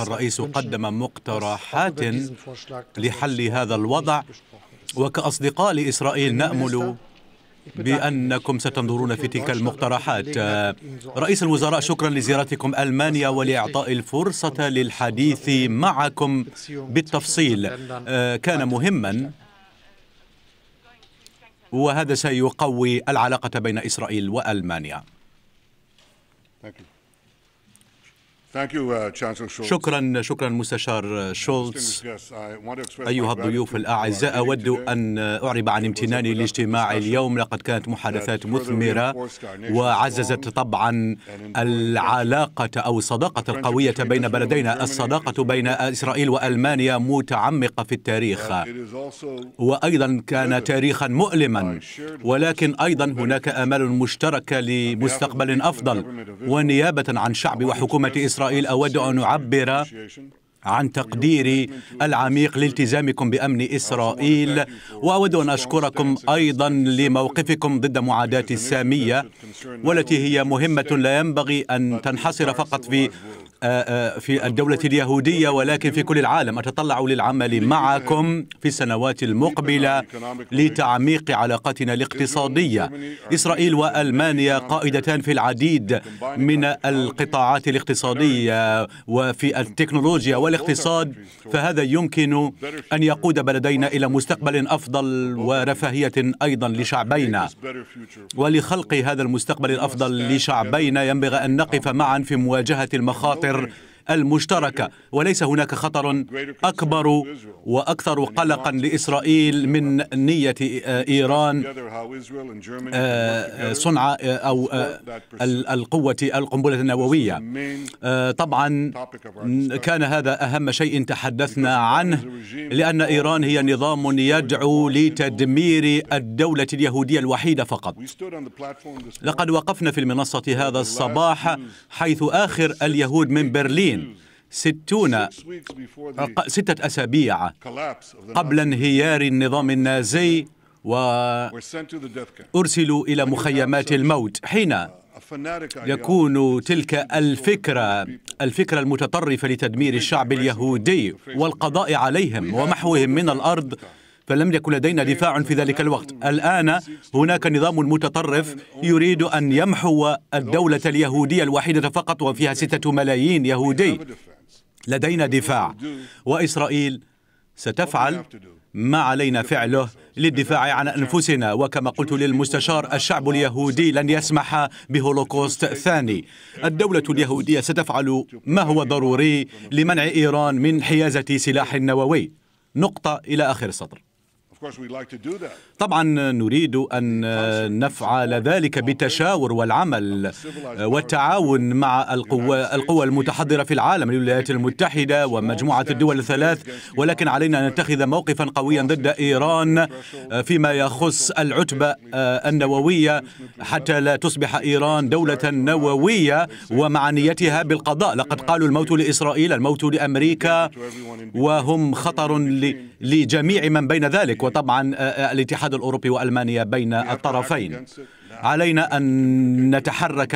الرئيس قدم مقترحات لحل هذا الوضع وكأصدقاء لإسرائيل نأمل بأنكم ستنظرون في تلك المقترحات رئيس الوزراء شكرا لزيارتكم ألمانيا ولإعطاء الفرصة للحديث معكم بالتفصيل آه، كان مهما وهذا سيقوي العلاقة بين إسرائيل وألمانيا Uh, شكرا شكرا مستشار شولتز أيها الضيوف الأعزاء أود أن أعرب عن امتناني لاجتماع اليوم لقد كانت محادثات مثمرة وعززت طبعا العلاقة أو الصداقة القوية بين بلدينا الصداقة بين إسرائيل وألمانيا متعمقة في التاريخ وأيضا كان تاريخا مؤلما ولكن أيضا هناك آمال مشتركة لمستقبل أفضل ونيابة عن شعب وحكومة إسرائيل إسرائيل أود أن أعبر عن تقديري العميق لالتزامكم بأمن إسرائيل وأود أن أشكركم أيضا لموقفكم ضد معاداة السامية والتي هي مهمة لا ينبغي أن تنحصر فقط في آه، آه، في الدولة اليهودية ولكن في كل العالم أتطلع للعمل معكم في السنوات المقبلة لتعميق علاقتنا الاقتصادية إسرائيل وألمانيا قائدتان في العديد من القطاعات الاقتصادية وفي التكنولوجيا والاقتصاد فهذا يمكن أن يقود بلدينا إلى مستقبل أفضل ورفاهية أيضا لشعبينا ولخلق هذا المستقبل الأفضل لشعبينا ينبغي أن نقف معا في مواجهة المخاطر hacer المشتركة وليس هناك خطر أكبر وأكثر قلقا لإسرائيل من نية إيران آه، آه، صنع آه، أو القوة القنبلة النووية طبعا كان هذا أهم شيء تحدثنا عنه لأن إيران هي نظام يدعو لتدمير الدولة اليهودية الوحيدة فقط لقد وقفنا في المنصة هذا الصباح حيث آخر اليهود من برلين 1960 ستون ستة أسابيع قبل انهيار النظام النازي وأرسلوا إلى مخيمات الموت حين يكون تلك الفكرة الفكرة المتطرفة لتدمير الشعب اليهودي والقضاء عليهم ومحوهم من الأرض فلم يكن لدينا إيه. دفاع في ذلك الوقت الآن هناك نظام متطرف يريد أن يمحو الدولة اليهودية الوحيدة فقط وفيها ستة ملايين يهودي لدينا دفاع وإسرائيل ستفعل ما علينا فعله للدفاع عن أنفسنا وكما قلت للمستشار الشعب اليهودي لن يسمح بهولوكوست ثاني الدولة اليهودية ستفعل ما هو ضروري لمنع إيران من حيازة سلاح نووي نقطة إلى آخر السطر طبعا نريد أن نفعل ذلك بالتشاور والعمل والتعاون مع القوى, القوى المتحضرة في العالم الولايات المتحدة ومجموعة الدول الثلاث ولكن علينا أن نتخذ موقفا قويا ضد إيران فيما يخص العتبة النووية حتى لا تصبح إيران دولة نووية ومعنيتها بالقضاء لقد قالوا الموت لإسرائيل الموت لأمريكا وهم خطر لجميع من بين ذلك طبعا آه، آه، الاتحاد الأوروبي وألمانيا بين الطرفين علينا أن نتحرك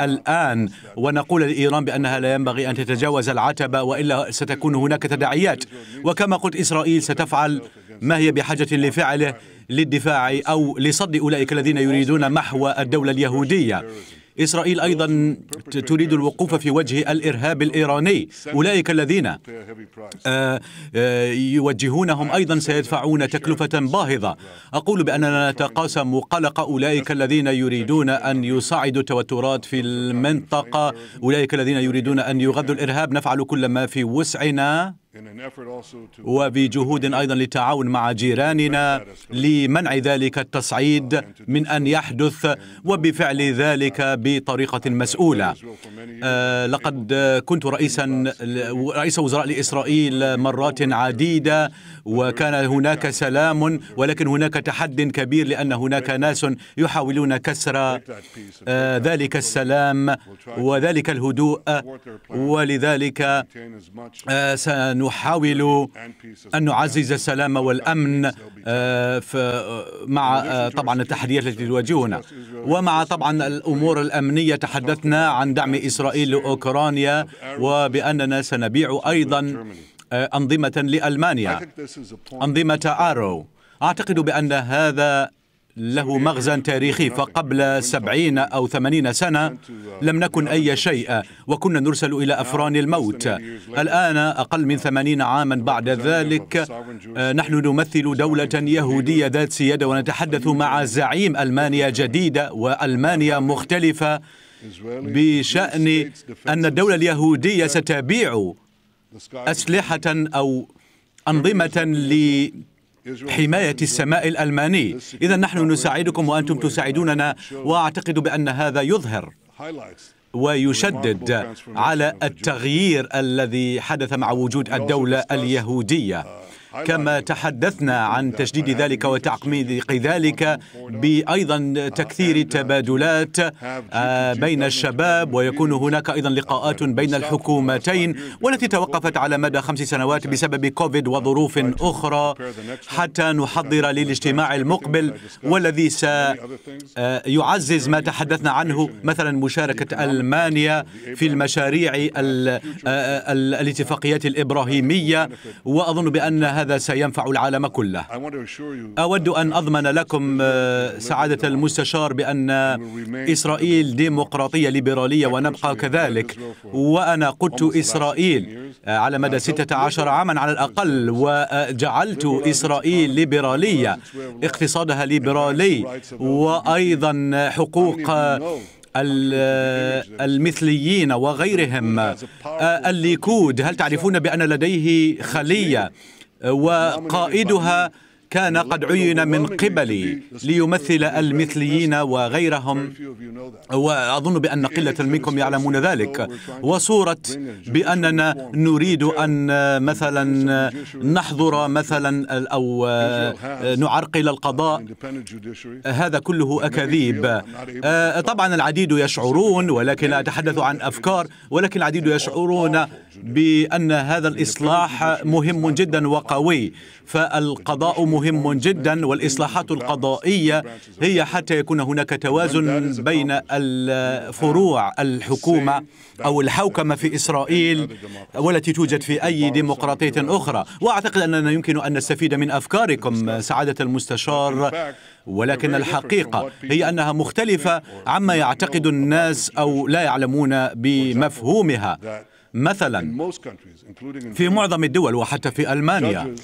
الآن ونقول لإيران بأنها لا ينبغي أن تتجاوز العتبة وإلا ستكون هناك تداعيات وكما قلت إسرائيل ستفعل ما هي بحاجة لفعله للدفاع أو لصد أولئك الذين يريدون محو الدولة اليهودية إسرائيل أيضا تريد الوقوف في وجه الإرهاب الإيراني أولئك الذين آه، آه، يوجهونهم أيضا سيدفعون تكلفة باهظة أقول بأننا نتقاسم قلق أولئك الذين يريدون أن يصعدوا التوترات في المنطقة أولئك الذين يريدون أن يغذوا الإرهاب نفعل كل ما في وسعنا وفي جهود أيضا للتعاون مع جيراننا لمنع ذلك التصعيد uh, من أن يحدث وبفعل ذلك بطريقة مسؤولة uh, لقد كنت رئيسا رئيس وزراء لإسرائيل مرات عديدة وكان هناك سلام ولكن هناك تحد كبير لأن هناك ناس يحاولون كسر آه، ذلك السلام وذلك الهدوء ولذلك سن نحاول أن نعزز السلام والأمن آه، مع آه، طبعا التحديات التي تواجهنا ومع طبعا الأمور الأمنية تحدثنا عن دعم إسرائيل لأوكرانيا وبأننا سنبيع أيضا آه، أنظمة لألمانيا أنظمة آرو أعتقد بأن هذا له مغزى تاريخي فقبل سبعين أو ثمانين سنة لم نكن أي شيء وكنا نرسل إلى أفران الموت الآن أقل من ثمانين عاما بعد ذلك آه، نحن نمثل دولة يهودية ذات سيادة ونتحدث مع زعيم ألمانيا جديدة وألمانيا مختلفة بشأن أن الدولة اليهودية ستبيع أسلحة أو أنظمة حماية السماء الألماني إذا نحن نساعدكم وأنتم تساعدوننا وأعتقد بأن هذا يظهر ويشدد على التغيير الذي حدث مع وجود الدولة اليهودية كما تحدثنا عن تشديد ذلك وتعميق ذلك بأيضا تكثير التبادلات آه، بين الشباب ويكون هناك أيضا لقاءات بين الحكومتين والتي توقفت على مدى خمس سنوات بسبب كوفيد وظروف أخرى حتى نحضر للاجتماع المقبل والذي سيعزز آه، ما تحدثنا عنه مثلا مشاركة ألمانيا في المشاريع آه، الاتفاقيات الإبراهيمية وأظن بأنها هذا سينفع العالم كله أود أن أضمن لكم آه، سعادة المستشار بأن إسرائيل ديمقراطية ليبرالية ونبقى كذلك وأنا قدت إسرائيل آه، على مدى 16 عاما على الأقل وجعلت إسرائيل ليبرالية اقتصادها ليبرالي وأيضا حقوق المثليين وغيرهم آه، الليكود هل تعرفون بأن لديه خلية وقائدها كان قد عين من قبلي ليمثل المثليين وغيرهم وأظن بأن قلة منكم يعلمون ذلك وصورة بأننا نريد أن مثلا نحظر مثلا أو آه، نعرقل القضاء هذا كله أكاذيب آه، طبعا العديد يشعرون ولكن أتحدث عن أفكار ولكن العديد يشعرون بأن هذا الإصلاح مهم جدا وقوي فالقضاء مهم مهم جدا والإصلاحات القضائية هي حتى يكون هناك توازن بين الفروع الحكومة أو الحوكمة في إسرائيل والتي توجد في أي ديمقراطية أخرى وأعتقد أننا يمكن أن نستفيد من أفكاركم سعادة المستشار ولكن الحقيقة هي أنها مختلفة عما يعتقد الناس أو لا يعلمون بمفهومها مثلا في معظم الدول وحتى في ألمانيا